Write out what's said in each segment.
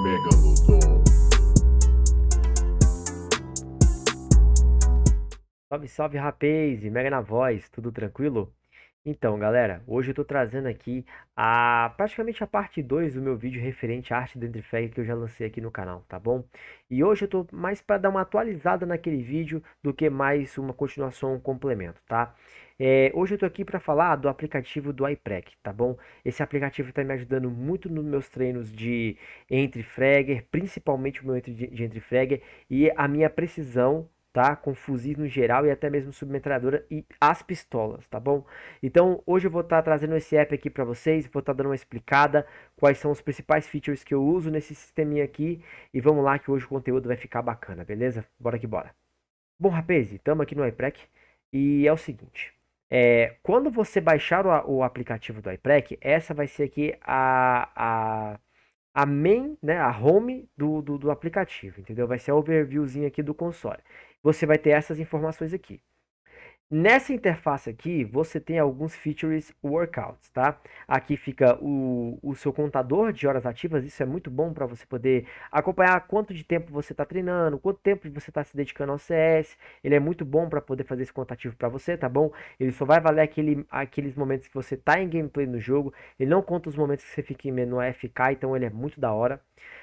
Megalodon. Salve, salve, rapaz! Mega na voz, tudo tranquilo? Então, galera, hoje eu tô trazendo aqui a praticamente a parte 2 do meu vídeo referente à arte do Entrefag que eu já lancei aqui no canal, tá bom? E hoje eu tô mais para dar uma atualizada naquele vídeo do que mais uma continuação, um complemento, tá? É, hoje eu tô aqui para falar do aplicativo do iPrec, tá bom? Esse aplicativo está me ajudando muito nos meus treinos de entre fragger, principalmente o meu entre, de entre fragger e a minha precisão tá? Com fuzis no geral e até mesmo submetralhadora e as pistolas, tá bom? Então, hoje eu vou estar tá trazendo esse app aqui para vocês, vou estar tá dando uma explicada quais são os principais features que eu uso nesse sisteminha aqui e vamos lá que hoje o conteúdo vai ficar bacana, beleza? Bora que bora. Bom, rapaz, estamos aqui no iPrec e é o seguinte, é, quando você baixar o, o, aplicativo do iPrec, essa vai ser aqui a, a a main, né, a home do, do, do, aplicativo, entendeu? Vai ser a overviewzinha aqui do console você vai ter essas informações aqui. Nessa interface aqui, você tem alguns features workouts, tá? Aqui fica o, o seu contador de horas ativas, isso é muito bom para você poder acompanhar quanto de tempo você está treinando, quanto tempo você está se dedicando ao CS. Ele é muito bom para poder fazer esse contativo para você, tá bom? Ele só vai valer aquele, aqueles momentos que você está em gameplay no jogo, ele não conta os momentos que você fica em menu AFK, então ele é muito da hora.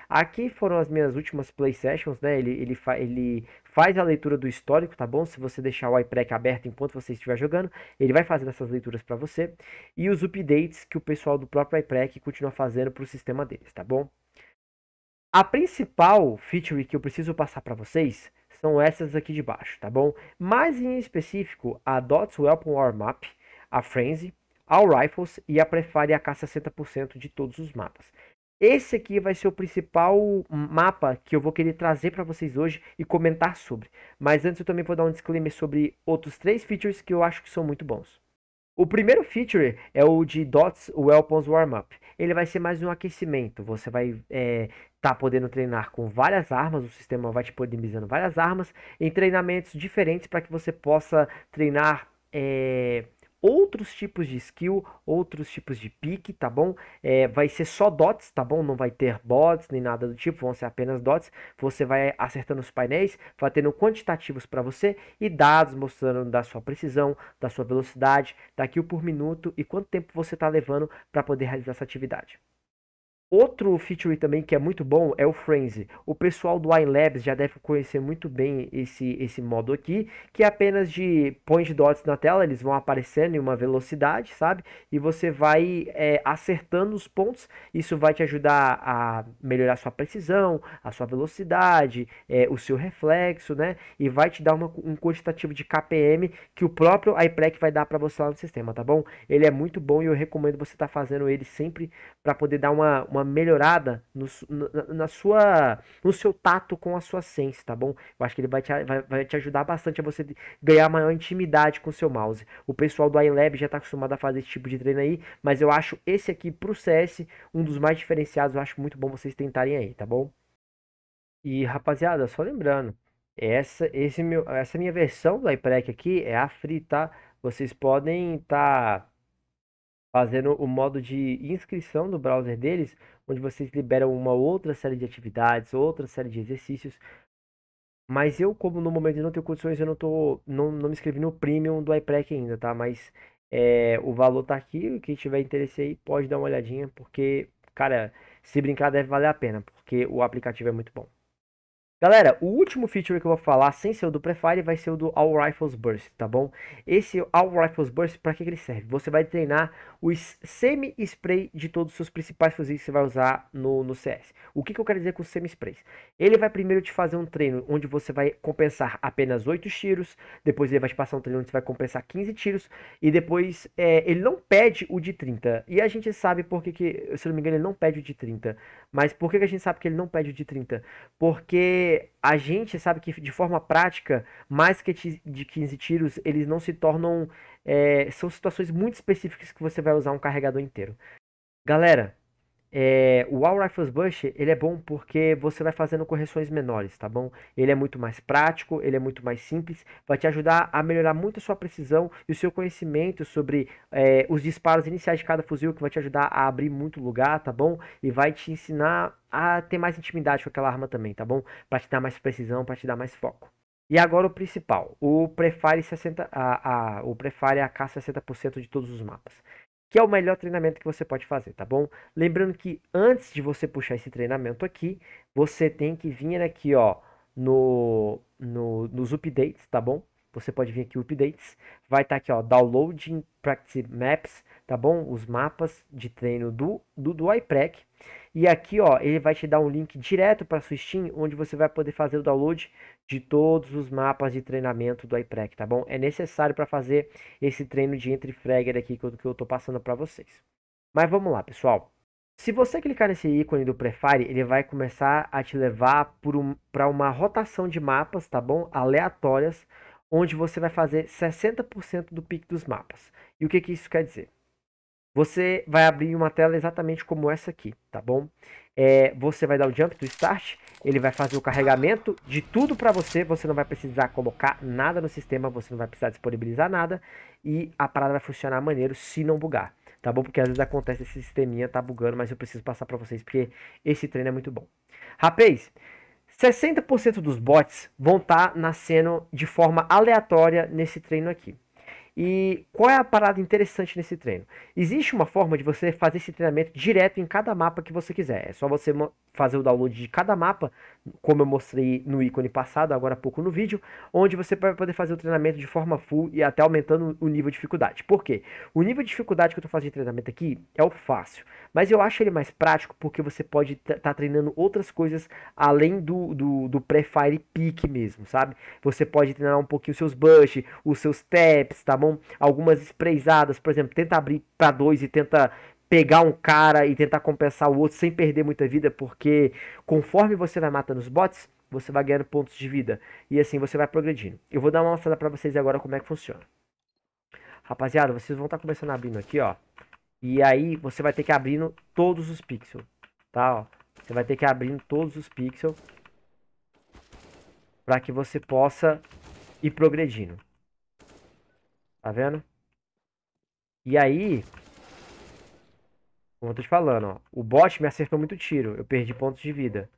Aqui foram as minhas últimas play sessions, né? Ele, ele, fa ele faz a leitura do histórico, tá bom? Se você deixar o iPrec aberto enquanto você estiver jogando, ele vai fazendo essas leituras para você. E os updates que o pessoal do próprio iPrec continua fazendo para o sistema deles, tá bom? A principal feature que eu preciso passar para vocês são essas aqui de baixo, tá bom? Mais em específico, a Dots Weapon War Map, a Frenzy, All Rifles e a Prefire AK 60% de todos os mapas. Esse aqui vai ser o principal mapa que eu vou querer trazer para vocês hoje e comentar sobre. Mas antes eu também vou dar um disclaimer sobre outros três features que eu acho que são muito bons. O primeiro feature é o de Dots Weapons Warm-Up. Ele vai ser mais um aquecimento. Você vai estar é, tá podendo treinar com várias armas, o sistema vai te podemizando várias armas em treinamentos diferentes para que você possa treinar é, outros tipos de skill, outros tipos de pique, tá bom? É, vai ser só dots, tá bom? Não vai ter bots nem nada do tipo, vão ser apenas dots. Você vai acertando os painéis, vai tendo quantitativos para você e dados mostrando da sua precisão, da sua velocidade, da kill por minuto e quanto tempo você está levando para poder realizar essa atividade. Outro feature também que é muito bom é o Frenzy. O pessoal do iLabs já deve conhecer muito bem esse, esse modo aqui, que é apenas de point dots na tela, eles vão aparecendo em uma velocidade, sabe? E você vai é, acertando os pontos, isso vai te ajudar a melhorar sua precisão, a sua velocidade, é, o seu reflexo, né? E vai te dar uma, um quantitativo de KPM que o próprio iPrec vai dar para você lá no sistema, tá bom? Ele é muito bom e eu recomendo você estar tá fazendo ele sempre para poder dar uma uma melhorada no, na, na, sua, no seu tato com a sua sense, tá bom? Eu acho que ele vai te, vai, vai te ajudar bastante a você ganhar maior intimidade com o seu mouse. O pessoal do iLab já está acostumado a fazer esse tipo de treino aí, mas eu acho esse aqui pro CS um dos mais diferenciados. Eu acho muito bom vocês tentarem aí, tá bom? E rapaziada, só lembrando, essa, esse meu, essa minha versão do iPrec aqui é a free, tá? Vocês podem estar. Tá fazendo o modo de inscrição do browser deles, onde vocês liberam uma outra série de atividades, outra série de exercícios. Mas eu, como no momento não tenho condições, eu não tô. não, não me inscrevi no premium do iPrec ainda, tá? Mas é, o valor tá aqui, quem tiver interesse aí pode dar uma olhadinha, porque, cara, se brincar deve valer a pena, porque o aplicativo é muito bom. Galera, o último feature que eu vou falar, sem ser o do Prefire, vai ser o do All Rifles Burst, tá bom? Esse All Rifles Burst, para que, ele serve? Você vai treinar os semi-spray de todos os seus principais fuzis que você vai usar no, no CS. O que, que eu quero dizer com semi-sprays? Ele vai primeiro te fazer um treino onde você vai compensar apenas 8 tiros, depois ele vai te passar um treino onde você vai compensar 15 tiros, e depois é, ele não pede o de 30. E a gente sabe porque que, se não me engano, ele não pede o de 30. Mas por que, que a gente sabe que ele não pede o de 30? Porque a gente sabe que de forma prática, mais que de 15 tiros, eles não se tornam. É, são situações muito específicas que você vai usar um carregador inteiro. Galera, é, o All Rifles Bush ele é bom porque você vai fazendo correções menores, tá bom? Ele é muito mais prático, ele é muito mais simples, vai te ajudar a melhorar muito a sua precisão e o seu conhecimento sobre é, os disparos iniciais de cada fuzil, que vai te ajudar a abrir muito lugar, tá bom? E vai te ensinar a ter mais intimidade com aquela arma também, tá bom? Para te dar mais precisão, para te dar mais foco. E agora o principal, o Prefire 60, a, a, o Prefire AK 60% de todos os mapas que é o melhor treinamento que você pode fazer, tá bom? Lembrando que antes de você puxar esse treinamento aqui, você tem que vir aqui, ó, no, no nos updates, tá bom? Você pode vir aqui updates, vai estar tá aqui, ó, downloading practice maps tá bom? Os mapas de treino do, do, do iPrec. E aqui, ó, ele vai te dar um link direto para sua Steam, onde você vai poder fazer o download de todos os mapas de treinamento do iPrec, tá bom? É necessário para fazer esse treino de entre fragger aqui que eu, que eu tô passando para vocês. Mas vamos lá, pessoal. Se você clicar nesse ícone do Prefire, ele vai começar a te levar para um, uma rotação de mapas, tá bom? Aleatórias, onde você vai fazer 60% do pique dos mapas. E o que, que isso quer dizer? você vai abrir uma tela exatamente como essa aqui, tá bom? É, você vai dar o jump do start, ele vai fazer o carregamento de tudo para você, você não vai precisar colocar nada no sistema, você não vai precisar disponibilizar nada e a parada vai funcionar maneiro se não bugar, tá bom? Porque às vezes acontece esse sisteminha tá bugando, mas eu preciso passar para vocês porque esse treino é muito bom. Rapaz, 60% dos bots vão estar tá nascendo de forma aleatória nesse treino aqui. E qual é a parada interessante nesse treino? Existe uma forma de você fazer esse treinamento direto em cada mapa que você quiser. É só você fazer o download de cada mapa, como eu mostrei no ícone passado, agora há pouco no vídeo, onde você vai poder fazer o treinamento de forma full e até aumentando o nível de dificuldade. Por quê? O nível de dificuldade que eu estou fazendo de treinamento aqui é o fácil, mas eu acho ele mais prático porque você pode estar tá, tá treinando outras coisas além do, do, do pré-fire pick mesmo, sabe? Você pode treinar um pouquinho os seus bush, os seus taps, tá bom? Algumas sprayzadas, por exemplo, tenta abrir para dois e tenta pegar um cara e tentar compensar o outro sem perder muita vida, porque conforme você vai matando os bots, você vai ganhando pontos de vida e assim você vai progredindo. Eu vou dar uma mostrada para vocês agora como é que funciona. Rapaziada, vocês vão estar tá começando abrindo aqui, ó. E aí você vai ter que abrindo todos os pixels, tá, ó. Você vai ter que abrindo todos os pixels para que você possa ir progredindo. Tá vendo? E aí, como eu tô te falando, ó. O bot me acertou muito tiro. Eu perdi pontos de vida.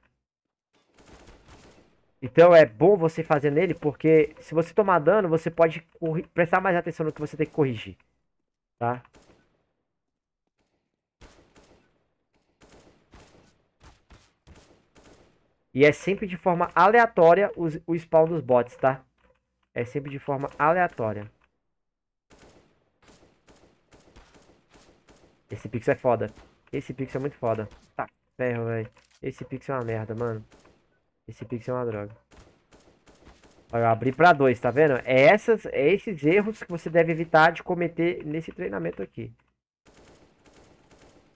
Então é bom você fazer nele, porque se você tomar dano, você pode prestar mais atenção no que você tem que corrigir. Tá? E é sempre de forma aleatória o, o spawn dos bots, tá? É sempre de forma aleatória. Esse pixel é foda. Esse pixel é muito foda. Tá, ferro, velho. Esse pixel é uma merda, mano. Esse pixel é uma droga. Olha, eu abri pra dois, tá vendo? É, essas, é esses erros que você deve evitar de cometer nesse treinamento aqui.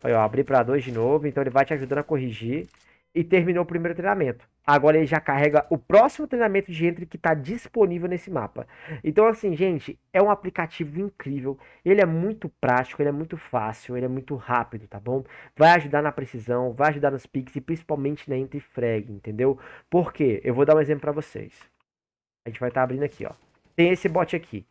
Olha, eu abri pra dois de novo, então ele vai te ajudando a corrigir. E terminou o primeiro treinamento. Agora ele já carrega o próximo treinamento de entre que está disponível nesse mapa. Então, assim, gente, é um aplicativo incrível. Ele é muito prático, ele é muito fácil, ele é muito rápido, tá bom? Vai ajudar na precisão, vai ajudar nos picks e principalmente na entre frag, entendeu? Por quê? Eu vou dar um exemplo para vocês. A gente vai estar tá abrindo aqui, ó. Tem esse bot aqui.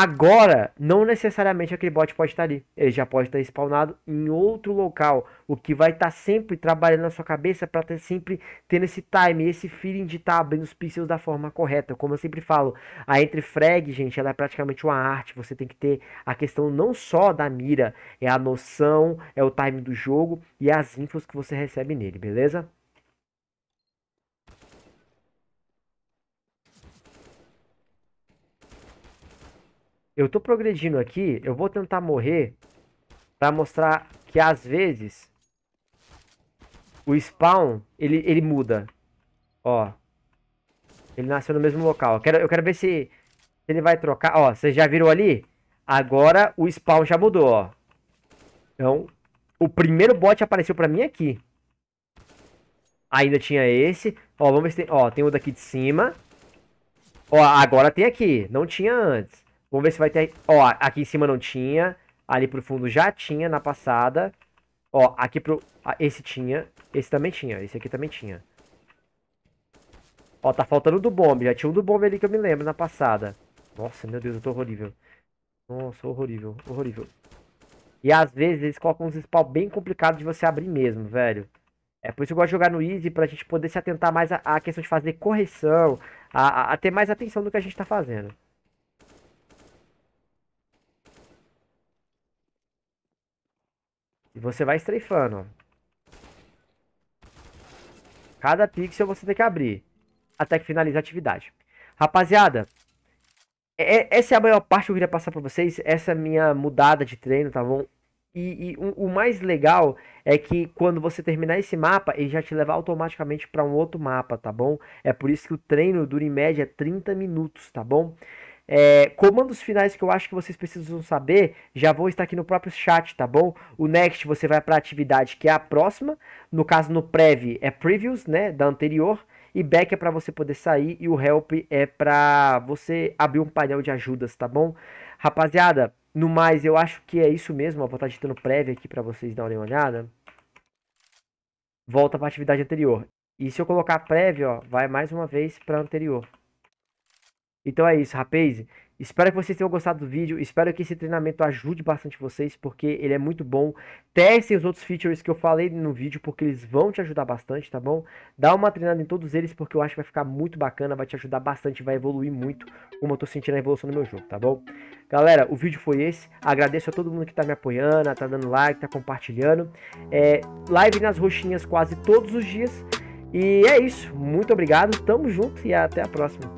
Agora, não necessariamente aquele bot pode estar tá ali. Ele já pode estar tá spawnado em outro local. O que vai estar tá sempre trabalhando na sua cabeça para ter sempre tendo esse time, esse feeling de estar abrindo os pixels da forma correta. Como eu sempre falo, a entre frag, gente, ela é praticamente uma arte. Você tem que ter a questão não só da mira, é a noção, é o time do jogo e as infos que você recebe nele, beleza? Eu tô progredindo aqui, eu vou tentar morrer pra mostrar que às vezes o spawn, ele, ele muda. Ó. Ele nasceu no mesmo local. Eu quero, eu quero ver se, ele vai trocar. Ó, vocês já viram ali? Agora o spawn já mudou, ó. Então, o primeiro bot apareceu pra mim aqui. Ainda tinha esse. Ó, vamos ver se tem... Ó, tem o daqui de cima. Ó, agora tem aqui. Não tinha antes. Vamos ver se vai ter... Ó, aqui em cima não tinha. Ali pro fundo já tinha na passada. Ó, aqui pro... Ah, esse tinha. Esse também tinha. Esse aqui também tinha. Ó, tá faltando do bombe. Já tinha um do bombe ali que eu me lembro na passada. Nossa, meu Deus, eu tô horrível. Nossa, horrível, horrível. E às vezes eles colocam uns spawn bem complicados de você abrir mesmo, velho. É por isso que eu gosto de jogar no Easy, pra gente poder se atentar mais à questão de fazer correção, a, a, a ter mais atenção do que a gente tá fazendo. E você vai strafando. Cada pixel você tem que abrir. Até que finalize a atividade. Rapaziada, é, é essa é a maior parte que eu queria passar pra vocês. Essa é minha mudada de treino, tá bom? E, e o, mais legal é que quando você terminar esse mapa, ele já te leva automaticamente para um outro mapa, tá bom? É por isso que o treino dura em média 30 minutos, tá bom? É, comandos finais que eu acho que vocês precisam saber já vão estar aqui no próprio chat, tá bom? O next você vai para a atividade que é a próxima, no caso no prev é previews, né, da anterior, e back é para você poder sair e o help é para você abrir um painel de ajudas, tá bom? Rapaziada, no mais eu acho que é isso mesmo, eu vou estar tá ditando prev aqui para vocês darem uma olhada. Volta para a atividade anterior. E se eu colocar prévio, ó, vai mais uma vez para anterior. Então é isso, rapaz. Espero que vocês tenham gostado do vídeo. Espero que esse treinamento ajude bastante vocês, porque ele é muito bom. Testem os outros features que eu falei no vídeo, porque eles vão te ajudar bastante, tá bom? Dá uma treinada em todos eles, porque eu acho que vai ficar muito bacana, vai te ajudar bastante, vai evoluir muito, como eu tô sentindo a evolução do meu jogo, tá bom? Galera, o vídeo foi esse. Agradeço a todo mundo que tá me apoiando, tá dando like, tá compartilhando. É, live nas roxinhas quase todos os dias. E é isso. Muito obrigado, tamo junto e até a próxima.